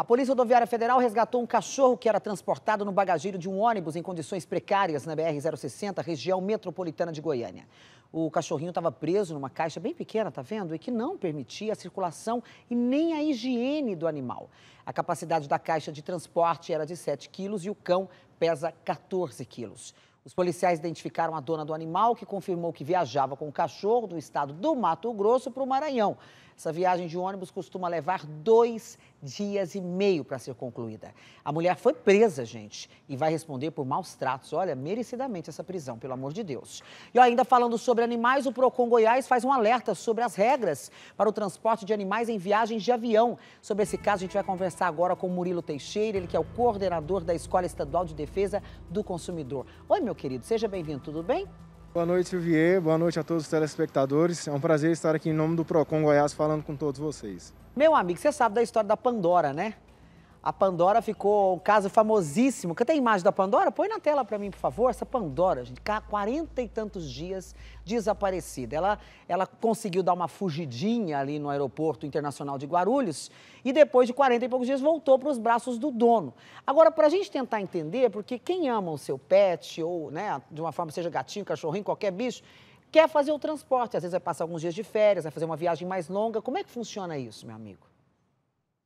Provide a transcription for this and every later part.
A Polícia Rodoviária Federal resgatou um cachorro que era transportado no bagageiro de um ônibus em condições precárias na BR-060, região metropolitana de Goiânia. O cachorrinho estava preso numa caixa bem pequena, tá vendo? E que não permitia a circulação e nem a higiene do animal. A capacidade da caixa de transporte era de 7 quilos e o cão pesa 14 quilos. Os policiais identificaram a dona do animal, que confirmou que viajava com o cachorro do estado do Mato Grosso para o Maranhão. Essa viagem de ônibus costuma levar dois dias e meio para ser concluída. A mulher foi presa, gente, e vai responder por maus tratos. Olha, merecidamente essa prisão, pelo amor de Deus. E ainda falando sobre animais, o Procon Goiás faz um alerta sobre as regras para o transporte de animais em viagens de avião. Sobre esse caso, a gente vai conversar agora com o Murilo Teixeira, ele que é o coordenador da Escola Estadual de Defesa do Consumidor. Oi, meu querido, seja bem-vindo, tudo bem? Boa noite, Silvier. Boa noite a todos os telespectadores. É um prazer estar aqui em nome do PROCON Goiás falando com todos vocês. Meu amigo, você sabe da história da Pandora, né? A Pandora ficou um caso famosíssimo. Quer tem imagem da Pandora? Põe na tela para mim, por favor. Essa Pandora, gente, há 40 e tantos dias desaparecida. Ela, ela conseguiu dar uma fugidinha ali no aeroporto internacional de Guarulhos e depois de 40 e poucos dias voltou para os braços do dono. Agora, para a gente tentar entender, porque quem ama o seu pet ou, né, de uma forma, seja gatinho, cachorrinho, qualquer bicho, quer fazer o transporte. Às vezes vai passar alguns dias de férias, vai fazer uma viagem mais longa. Como é que funciona isso, meu amigo?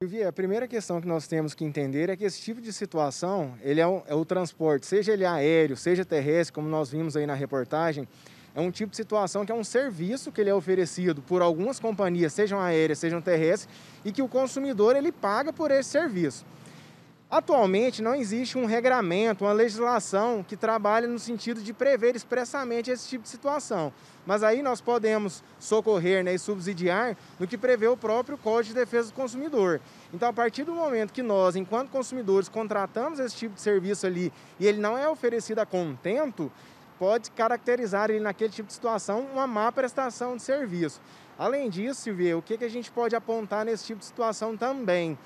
Vivia, a primeira questão que nós temos que entender é que esse tipo de situação, ele é, é o transporte, seja ele aéreo, seja terrestre, como nós vimos aí na reportagem, é um tipo de situação que é um serviço que ele é oferecido por algumas companhias, sejam aéreas, sejam terrestres, e que o consumidor ele paga por esse serviço. Atualmente não existe um regramento, uma legislação que trabalhe no sentido de prever expressamente esse tipo de situação. Mas aí nós podemos socorrer né, e subsidiar no que prevê o próprio Código de Defesa do Consumidor. Então, a partir do momento que nós, enquanto consumidores, contratamos esse tipo de serviço ali e ele não é oferecido a contento, pode caracterizar ele naquele tipo de situação uma má prestação de serviço. Além disso, Silvia, o que, que a gente pode apontar nesse tipo de situação também?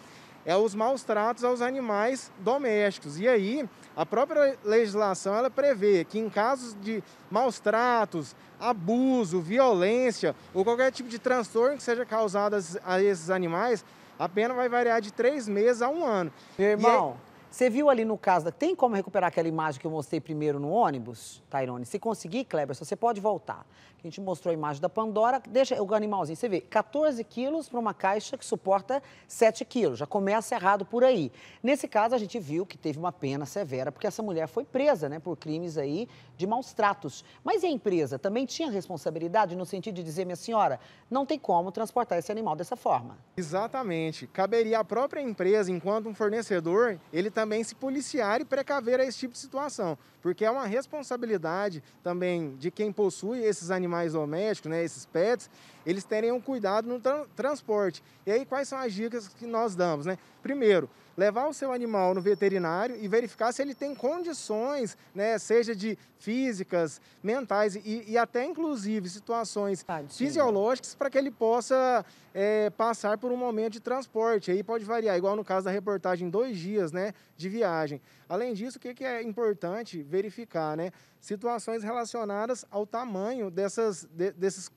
é os maus tratos aos animais domésticos. E aí, a própria legislação ela prevê que em casos de maus tratos, abuso, violência ou qualquer tipo de transtorno que seja causado a esses animais, a pena vai variar de três meses a um ano. Meu irmão, você viu ali no caso, tem como recuperar aquela imagem que eu mostrei primeiro no ônibus, Tairone? Se conseguir, Kleber, você pode voltar. A gente mostrou a imagem da Pandora, deixa o animalzinho, você vê, 14 quilos para uma caixa que suporta 7 quilos, já começa errado por aí. Nesse caso, a gente viu que teve uma pena severa, porque essa mulher foi presa, né, por crimes aí de maus tratos. Mas e a empresa também tinha responsabilidade no sentido de dizer, minha senhora, não tem como transportar esse animal dessa forma? Exatamente. Caberia à própria empresa, enquanto um fornecedor, ele também também se policiar e precaver a esse tipo de situação, porque é uma responsabilidade também de quem possui esses animais domésticos, né, esses pets, eles terem um cuidado no tra transporte. E aí quais são as dicas que nós damos, né? Primeiro, levar o seu animal no veterinário e verificar se ele tem condições, né, seja de físicas, mentais e, e até inclusive situações Tadinha. Tá, fisiológicas para que ele possa é, passar por um momento de transporte. Aí pode variar, igual no caso da reportagem, dois dias, né, de viagem. Além disso, o que é importante verificar, né? Situações relacionadas ao tamanho dessas, de, desses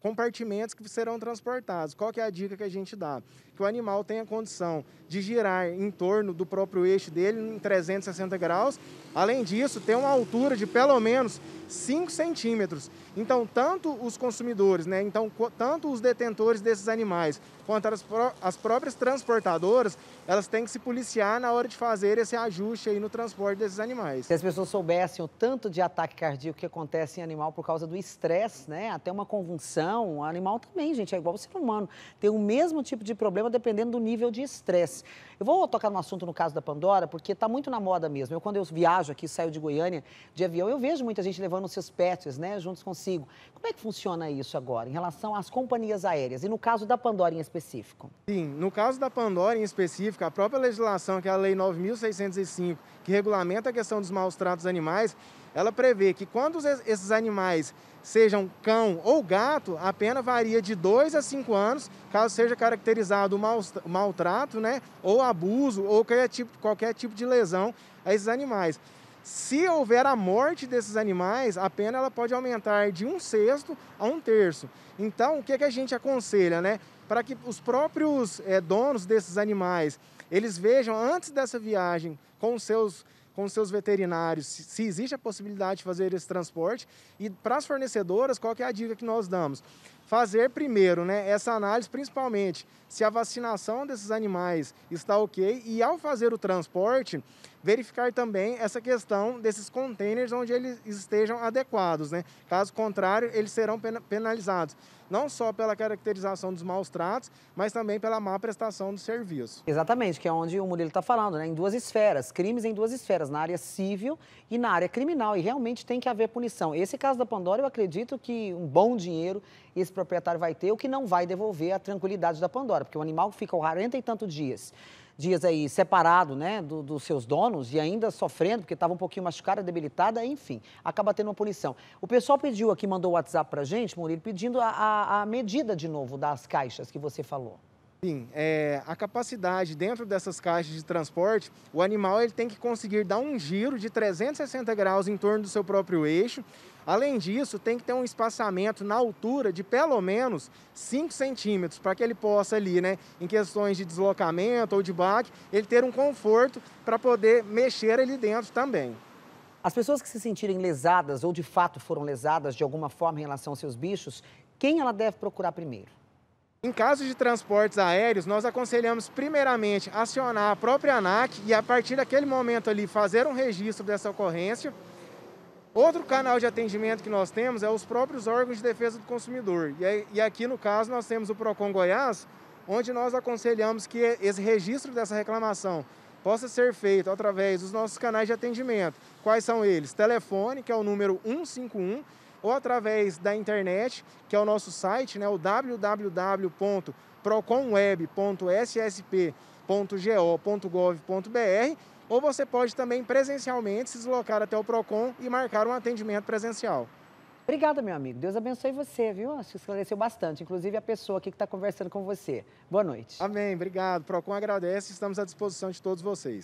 compartimentos que serão transportados. Qual que é a dica que a gente dá? que o animal tenha condição de girar em torno do próprio eixo dele em 360 graus. Além disso, tem uma altura de pelo menos 5 centímetros. Então, tanto os consumidores, né, então, tanto os detentores desses animais, quanto as, pró as próprias transportadoras, elas têm que se policiar na hora de fazer esse ajuste aí no transporte desses animais. Se as pessoas soubessem o tanto de ataque cardíaco que acontece em animal por causa do estresse, né, até uma convulsão, o animal também, gente, é igual o ser humano, tem o mesmo tipo de problema dependendo do nível de estresse. Eu vou tocar no assunto no caso da Pandora, porque está muito na moda mesmo. Eu, quando eu viajo aqui, saio de Goiânia de avião, eu vejo muita gente levando seus pets, né, juntos consigo. Como é que funciona isso agora, em relação às companhias aéreas, e no caso da Pandora em específico? Sim, no caso da Pandora em específico, a própria legislação, que é a Lei 9.605, que regulamenta a questão dos maus tratos animais, ela prevê que quando esses animais sejam cão ou gato, a pena varia de 2 a 5 anos, caso seja caracterizado o maltrato né, ou a abuso ou qualquer tipo, qualquer tipo de lesão a esses animais. Se houver a morte desses animais, a pena ela pode aumentar de um sexto a um terço. Então, o que, é que a gente aconselha, né? Para que os próprios é, donos desses animais, eles vejam antes dessa viagem com seus com seus veterinários se existe a possibilidade de fazer esse transporte e para as fornecedoras qual é a dica que nós damos fazer primeiro né, essa análise, principalmente se a vacinação desses animais está ok, e ao fazer o transporte, verificar também essa questão desses containers onde eles estejam adequados. Né? Caso contrário, eles serão penalizados, não só pela caracterização dos maus tratos, mas também pela má prestação do serviço. Exatamente, que é onde o Murilo está falando, né? em duas esferas, crimes em duas esferas, na área civil e na área criminal, e realmente tem que haver punição. Esse caso da Pandora, eu acredito que um bom dinheiro, esse proprietário vai ter, o que não vai devolver a tranquilidade da Pandora, porque o animal fica 40 e tantos dias dias aí separado, né, do, dos seus donos e ainda sofrendo, porque estava um pouquinho machucada, debilitada, enfim, acaba tendo uma punição. O pessoal pediu aqui, mandou o WhatsApp a gente, Murilo, pedindo a, a medida de novo das caixas que você falou. Sim, é, a capacidade dentro dessas caixas de transporte, o animal ele tem que conseguir dar um giro de 360 graus em torno do seu próprio eixo. Além disso, tem que ter um espaçamento na altura de pelo menos 5 centímetros, para que ele possa ali, né, em questões de deslocamento ou de baque, ele ter um conforto para poder mexer ali dentro também. As pessoas que se sentirem lesadas ou de fato foram lesadas de alguma forma em relação aos seus bichos, quem ela deve procurar primeiro? Em caso de transportes aéreos, nós aconselhamos primeiramente acionar a própria ANAC e a partir daquele momento ali fazer um registro dessa ocorrência. Outro canal de atendimento que nós temos é os próprios órgãos de defesa do consumidor. E aqui no caso nós temos o Procon Goiás, onde nós aconselhamos que esse registro dessa reclamação possa ser feito através dos nossos canais de atendimento. Quais são eles? Telefone, que é o número 151, ou através da internet, que é o nosso site, né, o www.proconweb.ssp.go.gov.br, ou você pode também presencialmente se deslocar até o Procon e marcar um atendimento presencial. Obrigada, meu amigo. Deus abençoe você, viu? Acho que esclareceu bastante, inclusive a pessoa aqui que está conversando com você. Boa noite. Amém, obrigado. Procon agradece e estamos à disposição de todos vocês.